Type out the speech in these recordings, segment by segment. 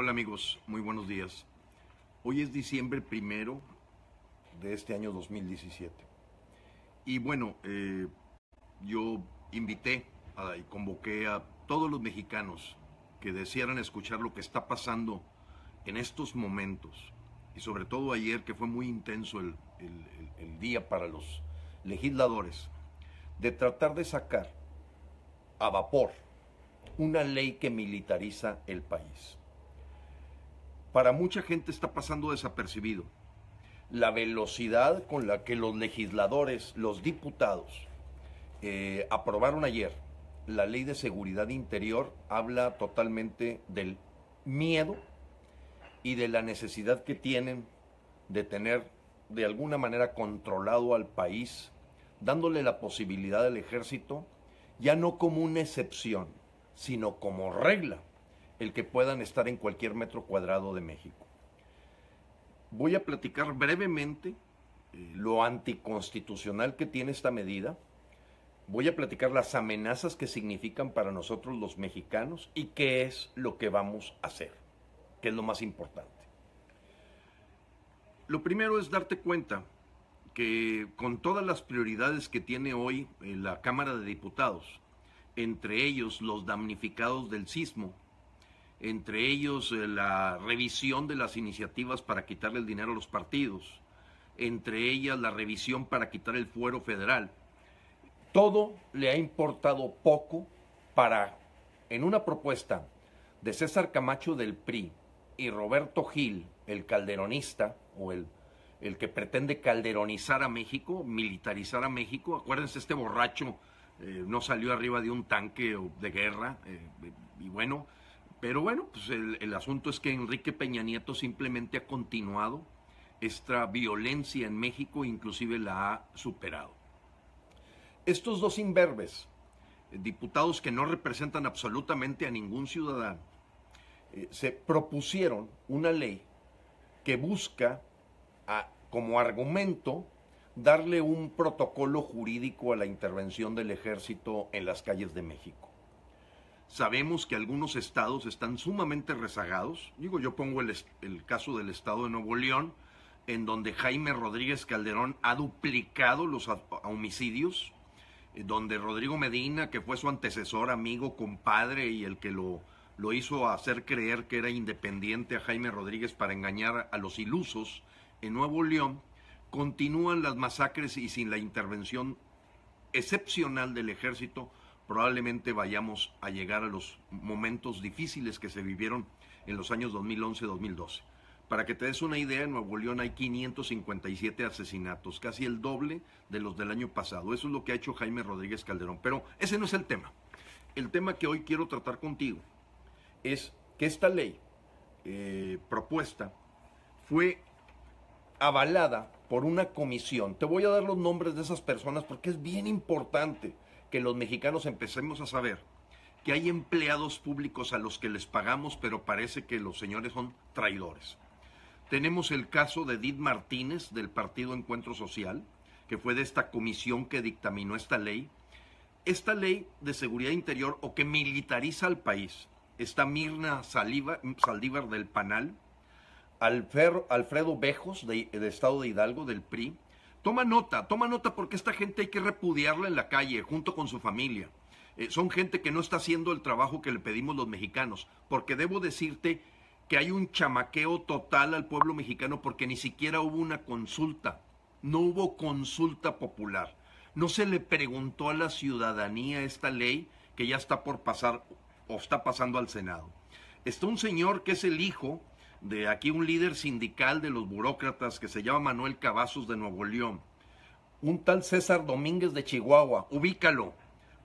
Hola amigos, muy buenos días. Hoy es diciembre primero de este año 2017. Y bueno, eh, yo invité y convoqué a todos los mexicanos que desearan escuchar lo que está pasando en estos momentos. Y sobre todo ayer que fue muy intenso el día para los legisladores, de tratar de sacar a vapor una ley que militariza el país para mucha gente está pasando desapercibido. La velocidad con la que los legisladores, los diputados, eh, aprobaron ayer la ley de seguridad interior habla totalmente del miedo y de la necesidad que tienen de tener de alguna manera controlado al país, dándole la posibilidad al ejército, ya no como una excepción, sino como regla, el que puedan estar en cualquier metro cuadrado de México. Voy a platicar brevemente eh, lo anticonstitucional que tiene esta medida. Voy a platicar las amenazas que significan para nosotros los mexicanos y qué es lo que vamos a hacer, que es lo más importante. Lo primero es darte cuenta que con todas las prioridades que tiene hoy eh, la Cámara de Diputados, entre ellos los damnificados del sismo, entre ellos eh, la revisión de las iniciativas para quitarle el dinero a los partidos, entre ellas la revisión para quitar el fuero federal. Todo le ha importado poco para, en una propuesta de César Camacho del PRI y Roberto Gil, el calderonista, o el, el que pretende calderonizar a México, militarizar a México, acuérdense este borracho eh, no salió arriba de un tanque de guerra, eh, y bueno, pero bueno, pues el, asunto es que Enrique Peña Nieto simplemente ha continuado esta violencia en México, e inclusive la ha superado. Estos dos imberbes, diputados que no representan absolutamente a ningún ciudadano, eh, se propusieron una ley que busca, como argumento, darle un protocolo jurídico a la intervención del ejército en las calles de México. Sabemos que algunos estados están sumamente rezagados. Digo, yo pongo el, caso del estado de Nuevo León, en donde Jaime Rodríguez Calderón ha duplicado los homicidios, eh, donde Rodrigo Medina, que fue su antecesor, amigo, compadre y el que lo, lo hizo hacer creer que era independiente a Jaime Rodríguez para engañar a los ilusos en Nuevo León, continúan las masacres y sin la intervención excepcional del ejército probablemente vayamos a llegar a los momentos difíciles que se vivieron en los años 2011-2012. Para que te des una idea, en Nuevo León hay 557 asesinatos, casi el doble de los del año pasado. Eso es lo que ha hecho Jaime Rodríguez Calderón. Pero ese no es el tema. El tema que hoy quiero tratar contigo es que esta ley eh, propuesta fue avalada por una comisión. Te voy a dar los nombres de esas personas porque es bien importante que los mexicanos empecemos a saber que hay empleados públicos a los que les pagamos, pero parece que los señores son traidores. Tenemos el caso de Edith Martínez del Partido Encuentro Social, que fue de esta comisión que dictaminó esta ley. Esta ley de seguridad interior o que militariza al país. Está Mirna Saldívar del Panal, Alfredo Bejos de, de Estado de Hidalgo del PRI, Toma nota, toma nota porque esta gente hay que repudiarla en la calle junto con su familia. Eh, son gente que no está haciendo el trabajo que le pedimos los mexicanos, porque debo decirte que hay un chamaqueo total al pueblo mexicano porque ni siquiera hubo una consulta, no hubo consulta popular, no se le preguntó a la ciudadanía esta ley que ya está por pasar o está pasando al Senado. Está un señor que es el hijo de aquí un líder sindical de los burócratas que se llama Manuel Cavazos de Nuevo León, un tal César Domínguez de Chihuahua, ubícalo,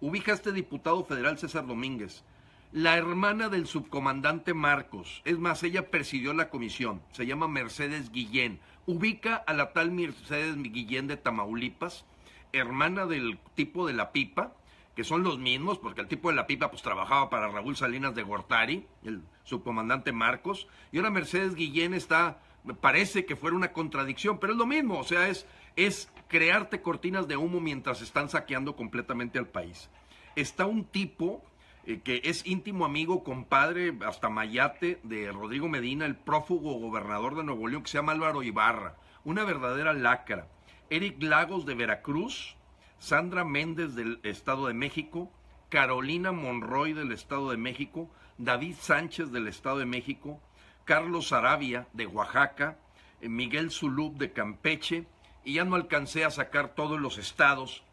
ubica este diputado federal César Domínguez, la hermana del subcomandante Marcos, es más, ella presidió la comisión, se llama Mercedes Guillén, ubica a la tal Mercedes Guillén de Tamaulipas, hermana del tipo de la pipa, que son los mismos, porque el tipo de la pipa pues trabajaba para Raúl Salinas de Gortari, el subcomandante Marcos, y ahora Mercedes Guillén está, parece que fuera una contradicción, pero es lo mismo, o sea, es, es crearte cortinas de humo mientras están saqueando completamente al país. Está un tipo eh, que es íntimo amigo, compadre, hasta mayate de Rodrigo Medina, el prófugo gobernador de Nuevo León, que se llama Álvaro Ibarra, una verdadera lacra. Eric Lagos de Veracruz, Sandra Méndez del Estado de México, Carolina Monroy del Estado de México, David Sánchez del Estado de México, Carlos Arabia de Oaxaca, eh, Miguel Zulub de Campeche, y ya no alcancé a sacar todos los estados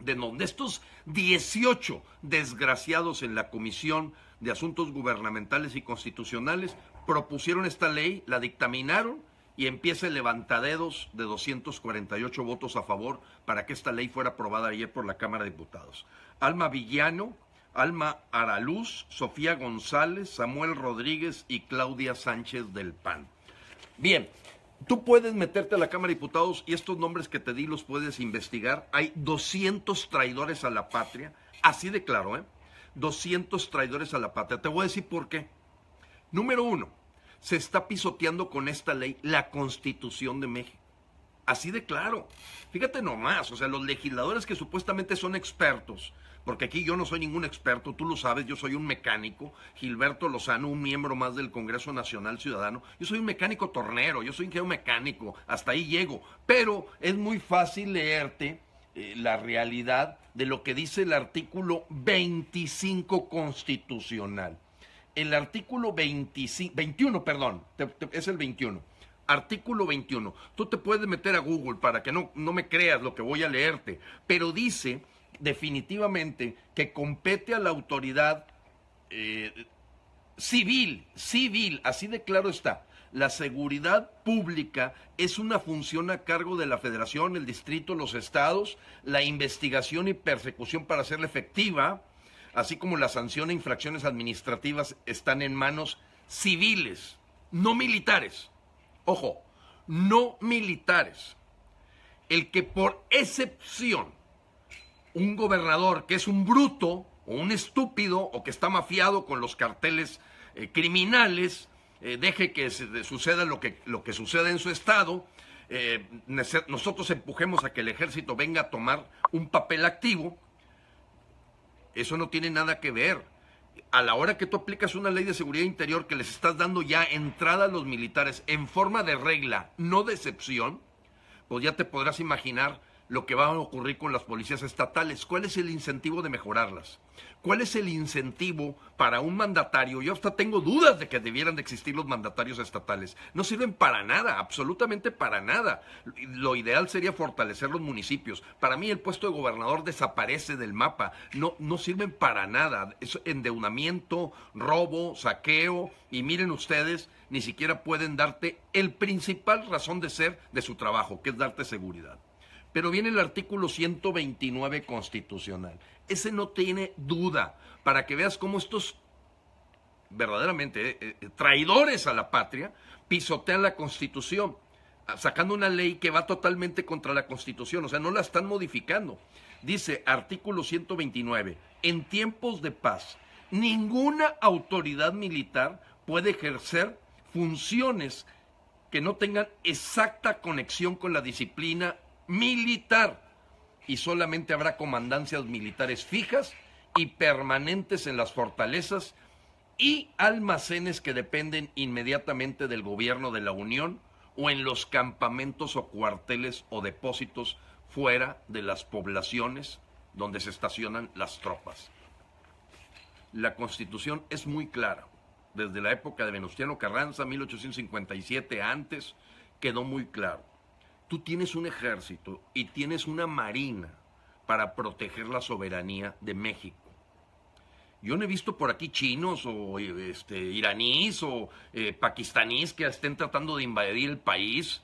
de donde estos 18 desgraciados en la Comisión de Asuntos Gubernamentales y Constitucionales propusieron esta ley, la dictaminaron y empiece levantadedos de 248 votos a favor para que esta ley fuera aprobada ayer por la Cámara de Diputados. Alma Villano, Alma Araluz, Sofía González, Samuel Rodríguez y Claudia Sánchez del PAN. Bien, tú puedes meterte a la Cámara de Diputados y estos nombres que te di los puedes investigar. Hay 200 traidores a la patria, así de claro, ¿eh? 200 traidores a la patria. Te voy a decir por qué. Número uno, se está pisoteando con esta ley la constitución de México. Así de claro. Fíjate nomás, o sea, los legisladores que supuestamente son expertos, porque aquí yo no soy ningún experto, tú lo sabes, yo soy un mecánico, Gilberto Lozano, un miembro más del Congreso Nacional Ciudadano, yo soy un mecánico tornero, yo soy ingeniero mecánico, hasta ahí llego, pero es muy fácil leerte eh, la realidad de lo que dice el artículo 25 constitucional el artículo 21, perdón, es el 21. Artículo 21. Tú te puedes meter a Google para que no, no me creas lo que voy a leerte, pero dice definitivamente que compete a la autoridad eh, civil, civil, así de claro está. La seguridad pública es una función a cargo de la federación, el distrito, los estados, la investigación y persecución para hacerla efectiva, así como la sanción e infracciones administrativas están en manos civiles, no militares. Ojo, no militares. El que por excepción un gobernador que es un bruto o un estúpido o que está mafiado con los carteles eh, criminales, eh, deje que se, suceda lo que, lo sucede en su estado, eh, nosotros empujemos a que el ejército venga a tomar un papel activo, eso no tiene nada que ver. A la hora que tú aplicas una ley de seguridad interior que les estás dando ya entrada a los militares en forma de regla, no de excepción, pues ya te podrás imaginar lo que va a ocurrir con las policías estatales. ¿Cuál es el incentivo de mejorarlas? ¿Cuál es el incentivo para un mandatario? Yo hasta tengo dudas de que debieran de existir los mandatarios estatales. No sirven para nada, absolutamente para nada. Lo ideal sería fortalecer los municipios. Para mí el puesto de gobernador desaparece del mapa. No, sirven para nada. Es endeudamiento, robo, saqueo. Y miren ustedes, ni siquiera pueden darte el principal razón de ser de su trabajo, que es darte seguridad. Pero viene el artículo 129 constitucional. Ese no tiene duda para que veas cómo estos verdaderamente eh, eh, eh, traidores a la patria pisotean la constitución, ah, sacando una ley que va totalmente contra la constitución, o sea, no la están modificando. Dice artículo 129, en tiempos de paz, ninguna autoridad militar puede ejercer funciones que no tengan exacta conexión con la disciplina militar y solamente habrá comandancias militares fijas y permanentes en las fortalezas y almacenes que dependen inmediatamente del gobierno de la Unión o en los campamentos o cuarteles o depósitos fuera de las poblaciones donde se estacionan las tropas. La constitución es muy clara. Desde la época de Venustiano Carranza, 1857 antes, quedó muy claro tú tienes un ejército y tienes una marina para proteger la soberanía de México. Yo no he visto por aquí chinos o este, iraníes o eh, pakistaníes que estén tratando de invadir el país.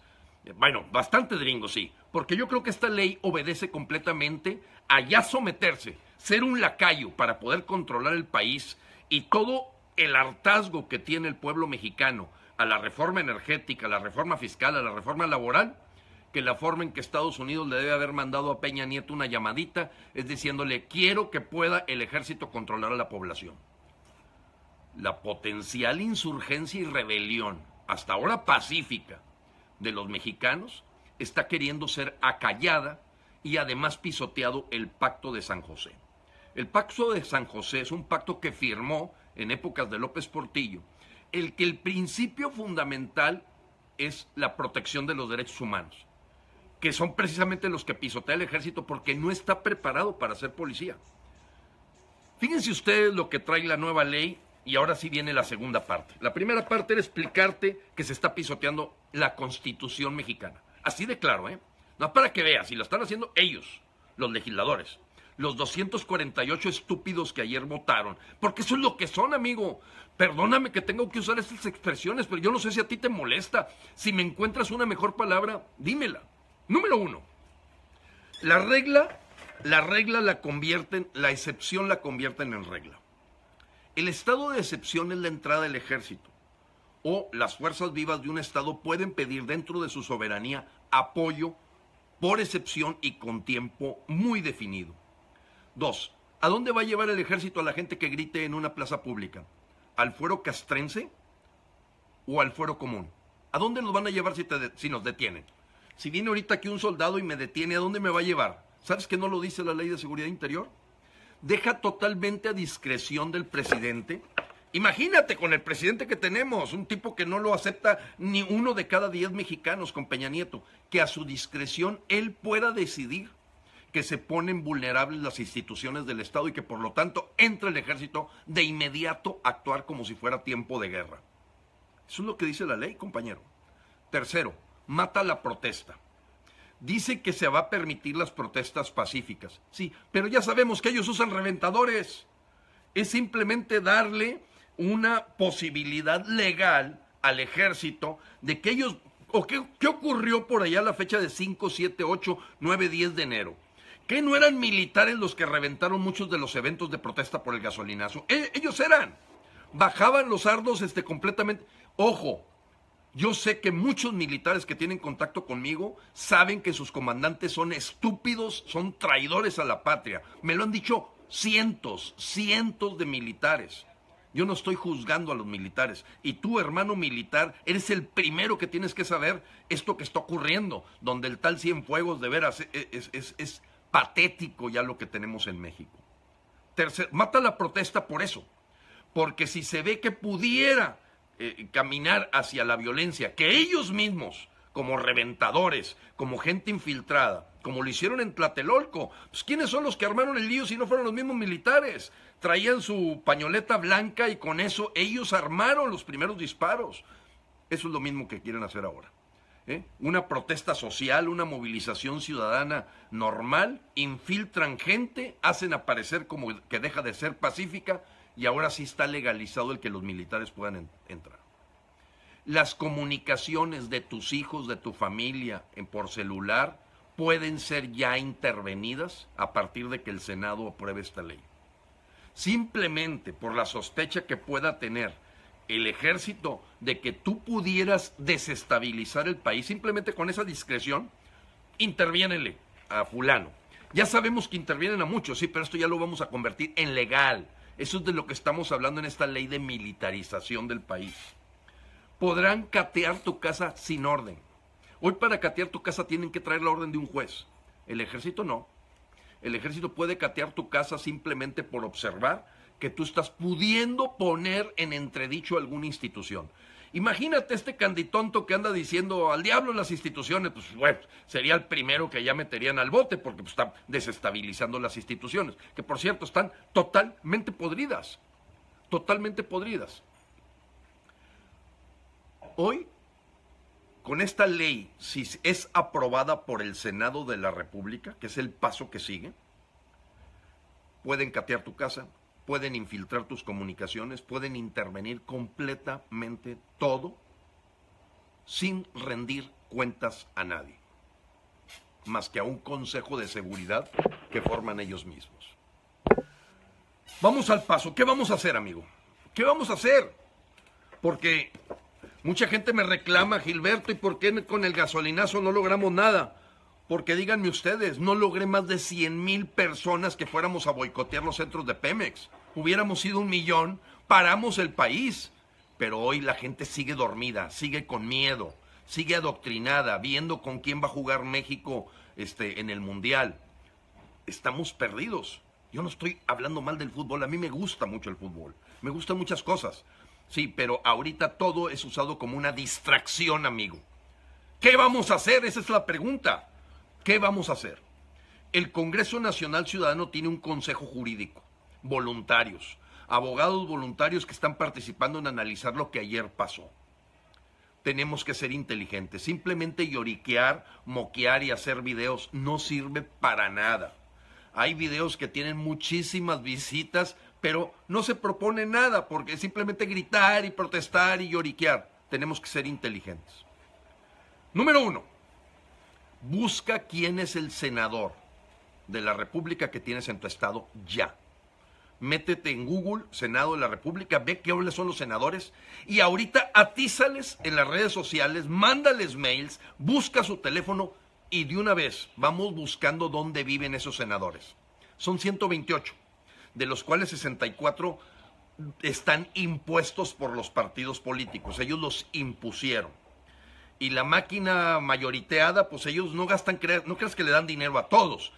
Bueno, bastante gringo, sí, porque yo creo que esta ley obedece completamente a ya someterse, ser un lacayo para poder controlar el país y todo el hartazgo que tiene el pueblo mexicano a la reforma energética, a la reforma fiscal, a la reforma laboral, que la forma en que Estados Unidos le debe haber mandado a Peña Nieto una llamadita es diciéndole, quiero que pueda el ejército controlar a la población. La potencial insurgencia y rebelión, hasta ahora pacífica, de los mexicanos está queriendo ser acallada y además pisoteado el pacto de San José. El pacto de San José es un pacto que firmó en épocas de López Portillo, el que el principio fundamental es la protección de los derechos humanos que son precisamente los que pisotea el ejército porque no está preparado para ser policía. Fíjense ustedes lo que trae la nueva ley y ahora sí viene la segunda parte. La primera parte era explicarte que se está pisoteando la constitución mexicana. Así de claro, ¿eh? No para que veas, y lo están haciendo ellos, los legisladores. Los 248 estúpidos que ayer votaron. Porque eso es lo que son, amigo. Perdóname que tengo que usar estas expresiones, pero yo no sé si a ti te molesta. Si me encuentras una mejor palabra, dímela. Número uno, la regla, la regla la convierten, la excepción la convierten en regla. El estado de excepción es la entrada del ejército o las fuerzas vivas de un estado pueden pedir dentro de su soberanía apoyo por excepción y con tiempo muy definido. Dos, ¿a dónde va a llevar el ejército a la gente que grite en una plaza pública? ¿Al fuero castrense o al fuero común? ¿A dónde nos van a llevar si, si nos detienen? Si viene ahorita aquí un soldado y me detiene, ¿a dónde me va a llevar? ¿Sabes que no lo dice la ley de seguridad interior? Deja totalmente a discreción del presidente. Imagínate con el presidente que tenemos, un tipo que no lo acepta ni uno de cada diez mexicanos con Peña Nieto, que a su discreción él pueda decidir que se ponen vulnerables las instituciones del Estado y que por lo tanto entre el ejército de inmediato a actuar como si fuera tiempo de guerra. Eso es lo que dice la ley, compañero. Tercero, mata la protesta. Dice que se va a permitir las protestas pacíficas. Sí, pero ya sabemos que ellos usan reventadores. Es simplemente darle una posibilidad legal al ejército de que ellos... ¿O qué, ocurrió por allá la fecha de 5, 7, 8, 9, 10 de enero? Que no eran militares los que reventaron muchos de los eventos de protesta por el gasolinazo. E, ellos eran. Bajaban los ardos este, completamente. Ojo, yo sé que muchos militares que tienen contacto conmigo saben que sus comandantes son estúpidos, son traidores a la patria. Me lo han dicho cientos, cientos de militares. Yo no estoy juzgando a los militares. Y tú, hermano militar, eres el primero que tienes que saber esto que está ocurriendo, donde el tal Cienfuegos de veras e, e, es, patético ya lo que tenemos en México. Tercer, mata la protesta por eso. Porque si se ve que pudiera eh, caminar hacia la violencia, que ellos mismos, como reventadores, como gente infiltrada, como lo hicieron en Tlatelolco, pues ¿quiénes son los que armaron el lío si no fueron los mismos militares? Traían su pañoleta blanca y con eso ellos armaron los primeros disparos. Eso es lo mismo que quieren hacer ahora. ¿eh? una protesta social, una movilización ciudadana normal, infiltran gente, hacen aparecer como que deja de ser pacífica y ahora sí está legalizado el que los militares puedan entrar. Las comunicaciones de tus hijos, de tu familia en, por celular pueden ser ya intervenidas a partir de que el Senado apruebe esta ley. Simplemente por la sospecha que pueda tener el ejército de que tú pudieras desestabilizar el país, simplemente con esa discreción, interviénele a fulano. Ya sabemos que intervienen a muchos, sí, pero esto ya lo vamos a convertir en legal. Eso es de lo que estamos hablando en esta ley de militarización del país. Podrán catear tu casa sin orden. Hoy para catear tu casa tienen que traer la orden de un juez. El ejército no. El ejército puede catear tu casa simplemente por observar que tú estás pudiendo poner en entredicho alguna institución. Imagínate este canditonto que anda diciendo al diablo las instituciones, pues bueno, sería el primero que ya meterían al bote porque están pues, está desestabilizando las instituciones, que por cierto están totalmente podridas, totalmente podridas. Hoy, con esta ley, si es aprobada por el Senado de la República, que es el paso que sigue, pueden catear tu casa, pueden infiltrar tus comunicaciones, pueden intervenir completamente todo sin rendir cuentas a nadie, más que a un consejo de seguridad que forman ellos mismos. Vamos al paso. ¿Qué vamos a hacer, amigo? ¿Qué vamos a hacer? Porque mucha gente me reclama, Gilberto, ¿y por qué con el gasolinazo no logramos nada? Porque díganme ustedes, no logré más de 100 mil personas que fuéramos a boicotear los centros de Pemex. Hubiéramos sido un millón, paramos el país. Pero hoy la gente sigue dormida, sigue con miedo, sigue adoctrinada, viendo con quién va a jugar México este, en el Mundial. Estamos perdidos. Yo no estoy hablando mal del fútbol, a mí me gusta mucho el fútbol, me gustan muchas cosas. Sí, pero ahorita todo es usado como una distracción, amigo. ¿Qué vamos a hacer? Esa es la pregunta. ¿Qué vamos a hacer? El Congreso Nacional Ciudadano tiene un consejo jurídico, voluntarios, abogados voluntarios que están participando en analizar lo que ayer pasó. Tenemos que ser inteligentes. Simplemente lloriquear, moquear y hacer videos no sirve para nada. Hay videos que tienen muchísimas visitas, pero no se propone nada porque simplemente gritar y protestar y lloriquear. Tenemos que ser inteligentes. Número uno, Busca quién es el senador de la República que tienes en tu estado ya. Métete en Google, Senado de la República, ve qué hombres son los senadores y ahorita atízales en las redes sociales, mándales mails, busca su teléfono y de una vez vamos buscando dónde viven esos senadores. Son 128, de los cuales 64 están impuestos por los partidos políticos, ellos los impusieron y la máquina mayoriteada, pues ellos no gastan, no creas que le dan dinero a todos.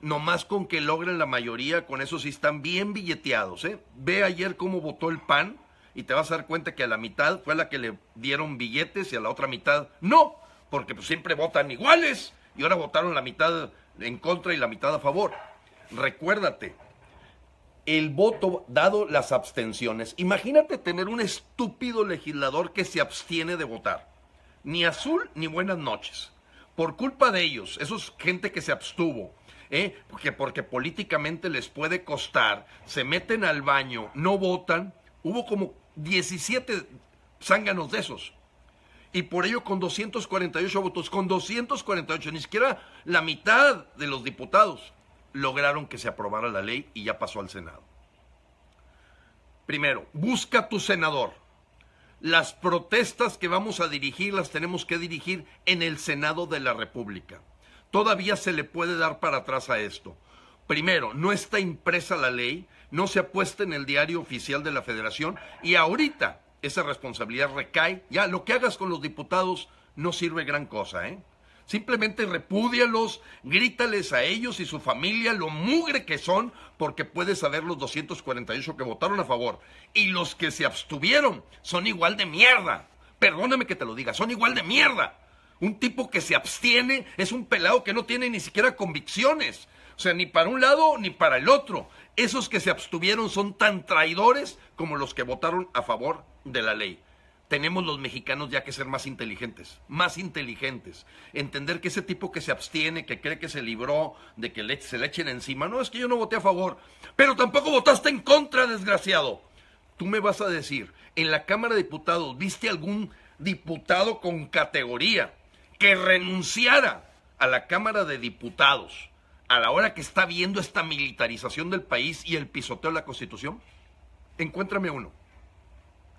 Nomás con que logren la mayoría, con eso sí están bien billeteados. ¿eh? Ve ayer cómo votó el PAN y te vas a dar cuenta que a la mitad fue la que le dieron billetes y a la otra mitad no, porque pues siempre votan iguales y ahora votaron la mitad en contra y la mitad a favor. Recuérdate, el voto dado las abstenciones. Imagínate tener un estúpido legislador que se abstiene de votar ni azul ni buenas noches. Por culpa de ellos, esos gente que se abstuvo, ¿eh? porque, porque políticamente les puede costar, se meten al baño, no votan, hubo como 17 zánganos de esos. Y por ello con 248 votos, con 248, ni siquiera la mitad de los diputados lograron que se aprobara la ley y ya pasó al Senado. Primero, busca tu senador las protestas que vamos a dirigir las tenemos que dirigir en el Senado de la República. Todavía se le puede dar para atrás a esto. Primero, no está impresa la ley, no se ha puesto en el diario oficial de la Federación y ahorita esa responsabilidad recae. Ya, lo que hagas con los diputados no sirve gran cosa, ¿eh? Simplemente repúdialos, grítales a ellos y su familia lo mugre que son, porque puedes saber los 248 que votaron a favor. Y los que se abstuvieron son igual de mierda. Perdóname que te lo diga, son igual de mierda. Un tipo que se abstiene es un pelado que no tiene ni siquiera convicciones. O sea, ni para un lado ni para el otro. Esos que se abstuvieron son tan traidores como los que votaron a favor de la ley tenemos los mexicanos ya que ser más inteligentes, más inteligentes. Entender que ese tipo que se abstiene, que cree que se libró de que se le echen encima, no es que yo no voté a favor, pero tampoco votaste en contra, desgraciado. Tú me vas a decir, en la Cámara de Diputados, ¿viste algún diputado con categoría que renunciara a la Cámara de Diputados a la hora que está viendo esta militarización del país y el pisoteo de la Constitución? Encuéntrame uno.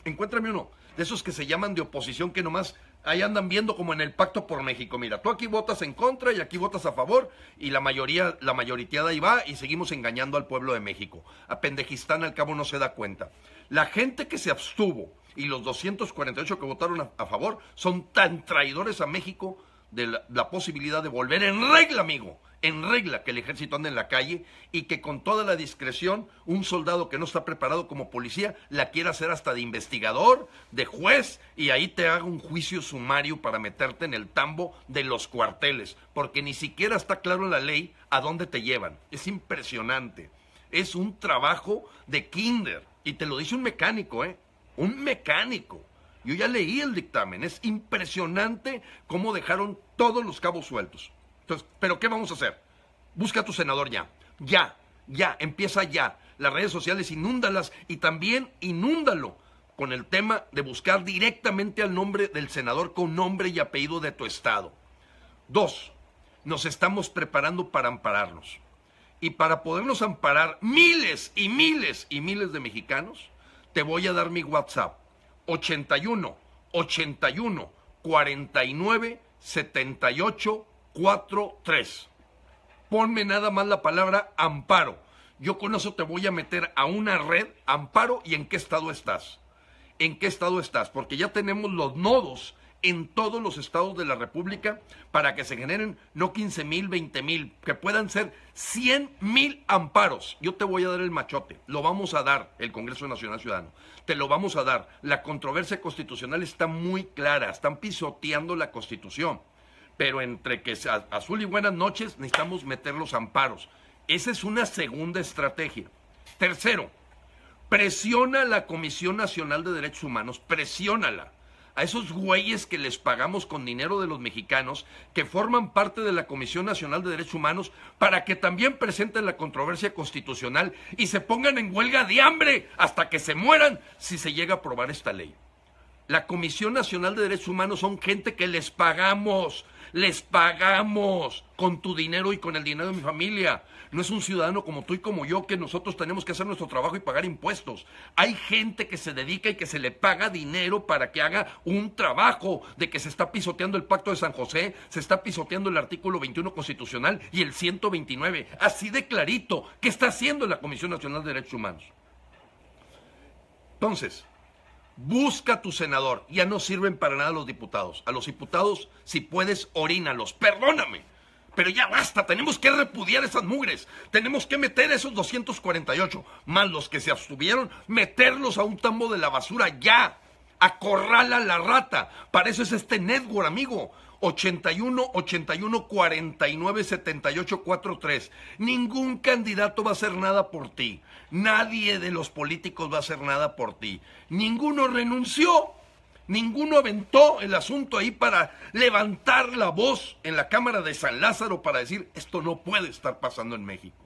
Encuéntrame uno de esos que se llaman de oposición, que nomás ahí andan viendo como en el pacto por México. Mira, tú aquí votas en contra y aquí votas a favor y la mayoría, la mayoriteada ahí va y seguimos engañando al pueblo de México. A Pendejistán al cabo no se da cuenta. La gente que se abstuvo y los 248 que votaron a favor son tan traidores a México de la, posibilidad de volver en regla, amigo, en regla que el ejército ande en la calle y que con toda la discreción un soldado que no está preparado como policía la quiera hacer hasta de investigador, de juez y ahí te haga un juicio sumario para meterte en el tambo de los cuarteles, porque ni siquiera está claro la ley a dónde te llevan. Es impresionante. Es un trabajo de kinder y te lo dice un mecánico, ¿eh? Un mecánico. Yo ya leí el dictamen, es impresionante cómo dejaron todos los cabos sueltos. Entonces, ¿pero qué vamos a hacer? Busca a tu senador ya, ya, ya, empieza ya. Las redes sociales inúndalas y también inúndalo con el tema de buscar directamente al nombre del senador con nombre y apellido de tu estado. Dos, nos estamos preparando para ampararnos. Y para podernos amparar miles y miles y miles de mexicanos, te voy a dar mi WhatsApp 81 81 49 78 43. Ponme nada más la palabra amparo. Yo con eso te voy a meter a una red amparo y en qué estado estás. En qué estado estás, porque ya tenemos los nodos en todos los estados de la República para que se generen no 15 mil, 20 mil, que puedan ser 100 mil amparos. Yo te voy a dar el machote, lo vamos a dar el Congreso Nacional Ciudadano, te lo vamos a dar. La controversia constitucional está muy clara, están pisoteando la constitución, pero entre que azul y buenas noches necesitamos meter los amparos. Esa es una segunda estrategia. Tercero, presiona a la Comisión Nacional de Derechos Humanos, presiónala a esos güeyes que les pagamos con dinero de los mexicanos, que forman parte de la Comisión Nacional de Derechos Humanos, para que también presenten la controversia constitucional y se pongan en huelga de hambre hasta que se mueran si se llega a aprobar esta ley la Comisión Nacional de Derechos Humanos son gente que les pagamos, les pagamos con tu dinero y con el dinero de mi familia. No es un ciudadano como tú y como yo que nosotros tenemos que hacer nuestro trabajo y pagar impuestos. Hay gente que se dedica y que se le paga dinero para que haga un trabajo de que se está pisoteando el Pacto de San José, se está pisoteando el artículo 21 constitucional y el 129. Así de clarito. ¿Qué está haciendo la Comisión Nacional de Derechos Humanos? Entonces, Busca a tu senador. Ya no sirven para nada los diputados. A los diputados, si puedes, orínalos. Perdóname. Pero ya basta, tenemos que repudiar esas mugres. Tenemos que meter esos 248, más los que se abstuvieron, meterlos a un tambo de la basura ya. Acorrala la rata. Para eso es este network, amigo. 81 81 49 78 43. Ningún candidato va a hacer nada por ti. Nadie de los políticos va a hacer nada por ti. Ninguno renunció. Ninguno aventó el asunto ahí para levantar la voz en la Cámara de San Lázaro para decir, esto no puede estar pasando en México.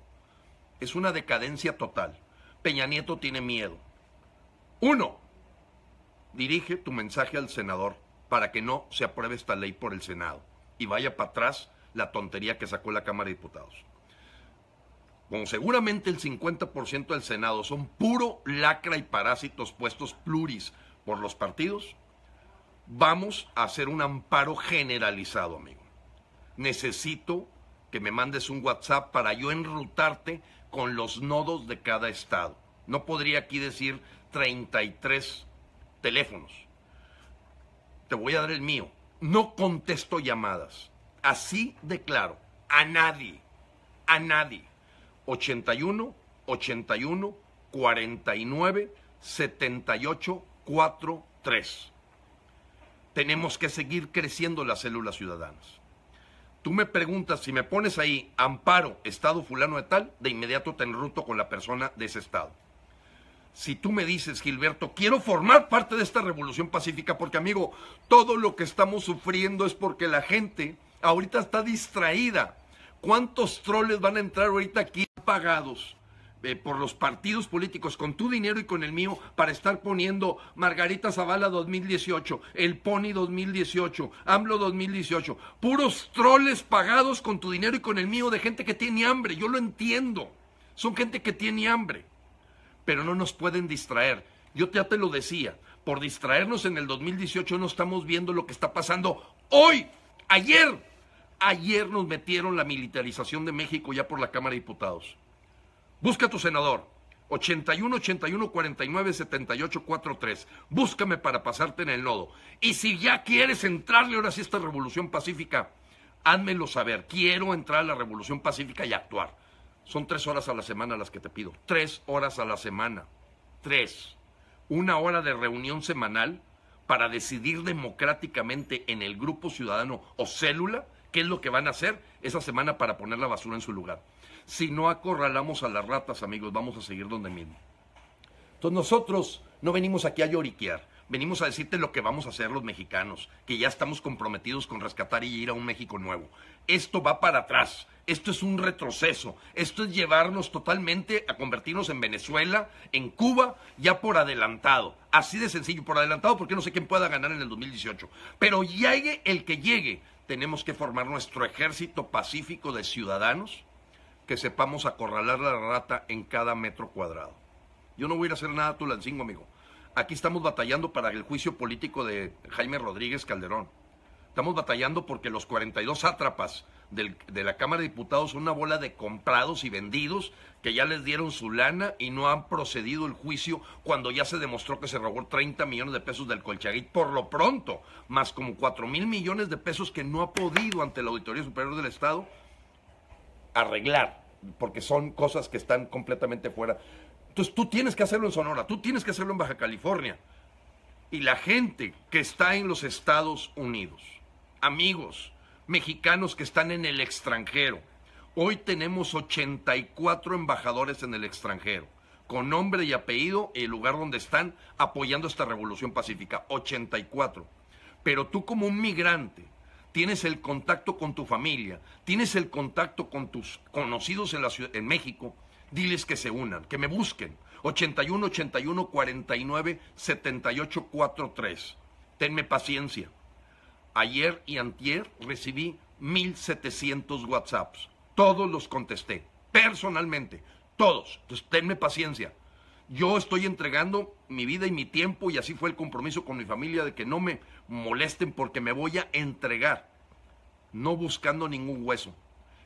Es una decadencia total. Peña Nieto tiene miedo. Uno, dirige tu mensaje al senador para que no se apruebe esta ley por el Senado y vaya para atrás la tontería que sacó la Cámara de Diputados. Como seguramente el 50% del Senado son puro lacra y parásitos puestos pluris por los partidos, vamos a hacer un amparo generalizado, amigo. Necesito que me mandes un WhatsApp para yo enrutarte con los nodos de cada estado. No podría aquí decir 33 teléfonos te voy a dar el mío. No contesto llamadas. Así declaro. A nadie. A nadie. 81 81 49 78 43. Tenemos que seguir creciendo las células ciudadanas. Tú me preguntas, si me pones ahí, amparo, estado fulano de tal, de inmediato te enruto con la persona de ese estado si tú me dices, Gilberto, quiero formar parte de esta revolución pacífica, porque amigo, todo lo que estamos sufriendo es porque la gente ahorita está distraída. ¿Cuántos troles van a entrar ahorita aquí pagados? Eh, por los partidos políticos, con tu dinero y con el mío, para estar poniendo Margarita Zavala 2018, el Pony 2018, AMLO 2018, puros troles pagados con tu dinero y con el mío de gente que tiene hambre, yo lo entiendo, son gente que tiene hambre pero no nos pueden distraer. Yo ya te lo decía, por distraernos en el 2018 no estamos viendo lo que está pasando hoy, ayer. Ayer nos metieron la militarización de México ya por la Cámara de Diputados. Busca a tu senador, 81 81 Búscame para pasarte en el nodo. Y si ya quieres entrarle ahora sí a esta revolución pacífica, házmelo saber. Quiero entrar a la revolución pacífica y actuar. Son tres horas a la semana las que te pido. Tres horas a la semana. Tres. Una hora de reunión semanal para decidir democráticamente en el grupo ciudadano o célula qué es lo que van a hacer esa semana para poner la basura en su lugar. Si no acorralamos a las ratas, amigos, vamos a seguir donde mismo. Entonces nosotros no venimos aquí a lloriquear. Venimos a decirte lo que vamos a hacer los mexicanos, que ya estamos comprometidos con rescatar y ir a un México nuevo. Esto va para atrás. Esto es un retroceso. Esto es llevarnos totalmente a convertirnos en Venezuela, en Cuba, ya por adelantado. Así de sencillo, por adelantado, porque no sé quién pueda ganar en el 2018. Pero llegue el que llegue, tenemos que formar nuestro ejército pacífico de ciudadanos que sepamos acorralar la rata en cada metro cuadrado. Yo no voy a ir a hacer nada a Tulancingo, amigo aquí estamos batallando para el juicio político de Jaime Rodríguez Calderón. Estamos batallando porque los 42 sátrapas del, de la Cámara de Diputados son una bola de comprados y vendidos que ya les dieron su lana y no han procedido el juicio cuando ya se demostró que se robó 30 millones de pesos del Colchaguit por lo pronto, más como 4 mil millones de pesos que no ha podido ante la Auditoría Superior del Estado arreglar, porque son cosas que están completamente fuera. Entonces tú tienes que hacerlo en Sonora, tú tienes que hacerlo en Baja California. Y la gente que está en los Estados Unidos, amigos mexicanos que están en el extranjero, hoy tenemos 84 embajadores en el extranjero, con nombre y apellido y el lugar donde están apoyando esta revolución pacífica, 84. Pero tú como un migrante tienes el contacto con tu familia, tienes el contacto con tus conocidos en, la en México, Diles que se unan, que me busquen. 81 81 49 78 43. Tenme paciencia. Ayer y antier recibí 1700 WhatsApps. Todos los contesté, personalmente, todos. Entonces, tenme paciencia. Yo estoy entregando mi vida y mi tiempo y así fue el compromiso con mi familia de que no me molesten porque me voy a entregar, no buscando ningún hueso.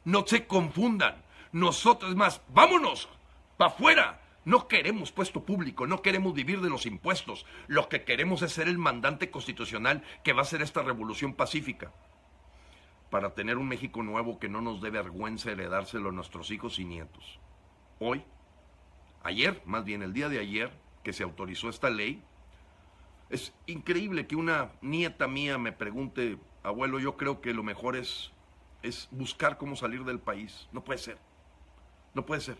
No se confundan nosotros más, vámonos para afuera. No queremos puesto público, no queremos vivir de los impuestos. Lo que queremos es ser el mandante constitucional que va a ser esta revolución pacífica. Para tener un México nuevo que no nos dé vergüenza heredárselo a nuestros hijos y nietos. Hoy, ayer, más bien el día de ayer, que se autorizó esta ley, es increíble que una nieta mía me pregunte, abuelo, yo creo que lo mejor es, es buscar cómo salir del país. No puede ser. No puede ser.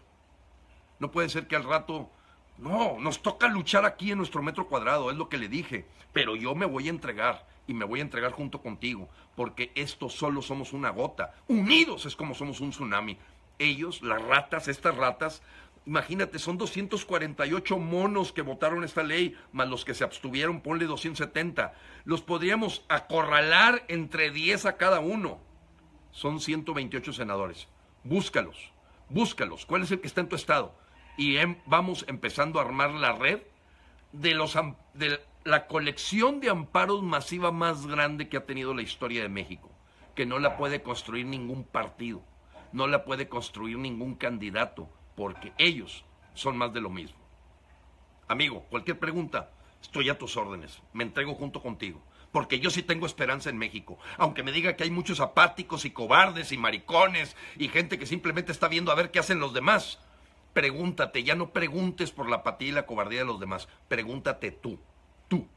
No puede ser que al rato... No, nos toca luchar aquí en nuestro metro cuadrado, es lo que le dije. Pero yo me voy a entregar y me voy a entregar junto contigo, porque esto solo somos una gota. Unidos es como somos un tsunami. Ellos, las ratas, estas ratas, imagínate, son 248 monos que votaron esta ley, más los que se abstuvieron, ponle 270. Los podríamos acorralar entre 10 a cada uno. Son 128 senadores. Búscalos búscalos, cuál es el que está en tu estado. Y em, vamos empezando a armar la red de, los, de la colección de amparos masiva más grande que ha tenido la historia de México, que no la puede construir ningún partido, no la puede construir ningún candidato, porque ellos son más de lo mismo. Amigo, cualquier pregunta, estoy a tus órdenes, me entrego junto contigo porque yo sí tengo esperanza en México. Aunque me diga que hay muchos apáticos y cobardes y maricones y gente que simplemente está viendo a ver qué hacen los demás. Pregúntate, ya no preguntes por la apatía y la cobardía de los demás, pregúntate tú, tú.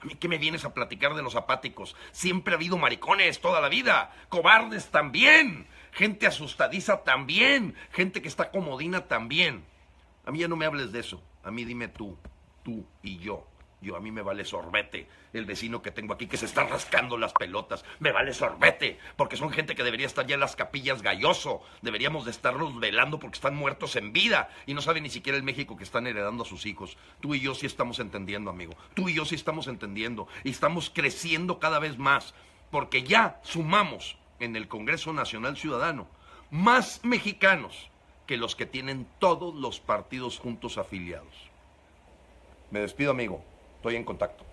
¿A mí qué me vienes a platicar de los apáticos? Siempre ha habido maricones toda la vida, cobardes también, gente asustadiza también, gente que está comodina también. A mí ya no me hables de eso, a mí dime tú, tú y yo. Yo a mí me vale sorbete el vecino que tengo aquí que se está rascando las pelotas. Me vale sorbete porque son gente que debería estar ya en las capillas galloso. Deberíamos de estarlos velando porque están muertos en vida y no sabe ni siquiera el México que están heredando a sus hijos. Tú y yo sí estamos entendiendo, amigo. Tú y yo sí estamos entendiendo y estamos creciendo cada vez más porque ya sumamos en el Congreso Nacional Ciudadano más mexicanos que los que tienen todos los partidos juntos afiliados. Me despido, amigo. Estoy en contacto.